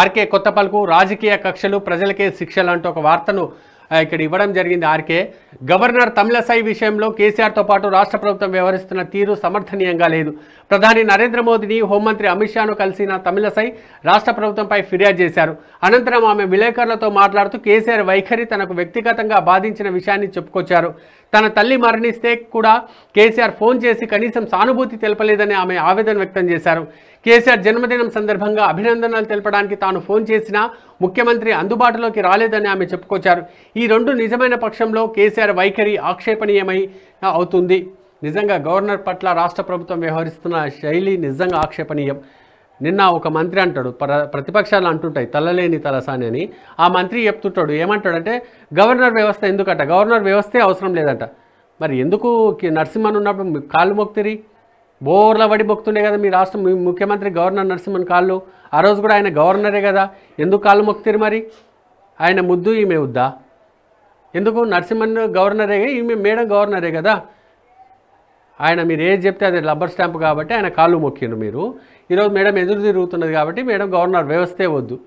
RK కొత్తపల్కు రాజకీయ కక్షలు ప్రజలకే శిక్షలు అంటూ ఒక వార్తను ఇక్కడ ఇవ్వడం జరిగింది ఆర్కే గవర్నర్ తమిళసాయి విషయంలో కేసీఆర్తో పాటు రాష్ట్ర ప్రభుత్వం వ్యవహరిస్తున్న తీరు సమర్థనీయంగా లేదు ప్రధాని నరేంద్ర మోదీని హోంమంత్రి అమిత్ షాను కలిసిన తమిళసాయి రాష్ట్ర ప్రభుత్వంపై ఫిర్యాదు చేశారు అనంతరం ఆమె విలేకరులతో మాట్లాడుతూ కేసీఆర్ వైఖరి తనకు వ్యక్తిగతంగా బాధించిన విషయాన్ని చెప్పుకొచ్చారు తన తల్లి మరణిస్తే కూడా కేసీఆర్ ఫోన్ చేసి కనీసం సానుభూతి తెలపలేదని ఆమె ఆవేదన వ్యక్తం చేశారు కేసీఆర్ జన్మదినం సందర్భంగా అభినందనలు తెలపడానికి తాను ఫోన్ చేసినా ముఖ్యమంత్రి అందుబాటులోకి రాలేదని ఆమె చెప్పుకొచ్చారు ఈ రెండు నిజమైన పక్షంలో కేసీఆర్ వైఖరి ఆక్షేపణీయమై అవుతుంది నిజంగా గవర్నర్ పట్ల రాష్ట్ర ప్రభుత్వం వ్యవహరిస్తున్న శైలి నిజంగా ఆక్షేపణీయం నిన్న ఒక మంత్రి అంటాడు ప్ర ప్రతిపక్షాలు అంటుంటాయి తలలేని తలసాని అని ఆ మంత్రి చెప్తుంటాడు ఏమంటాడంటే గవర్నర్ వ్యవస్థ ఎందుకంట గవర్నర్ వ్యవస్థే అవసరం లేదంట మరి ఎందుకు నరసింహన్ ఉన్నప్పుడు కాళ్ళు మొక్తిరి బోర్ల పడి మొక్తుండే కదా మీ రాష్ట్ర ముఖ్యమంత్రి గవర్నర్ నరసింహన్ కాళ్ళు ఆ రోజు కూడా ఆయన గవర్నరే కదా ఎందుకు కాళ్ళు మొక్తిరి మరి ఆయన ముద్దు ఈమె వద్దా ఎందుకు నరసింహన్ గవర్నరే ఈమె మేడం గవర్నరే కదా ఆయన మీరు ఏది చెప్తే అది లబ్బర్ స్టాంప్ కాబట్టి ఆయన కాళ్ళు మొక్కిండు మీరు ఈరోజు మేడం ఎదురు తిరుగుతున్నది కాబట్టి మేడం గవర్నర్ వ్యవస్థే వద్దు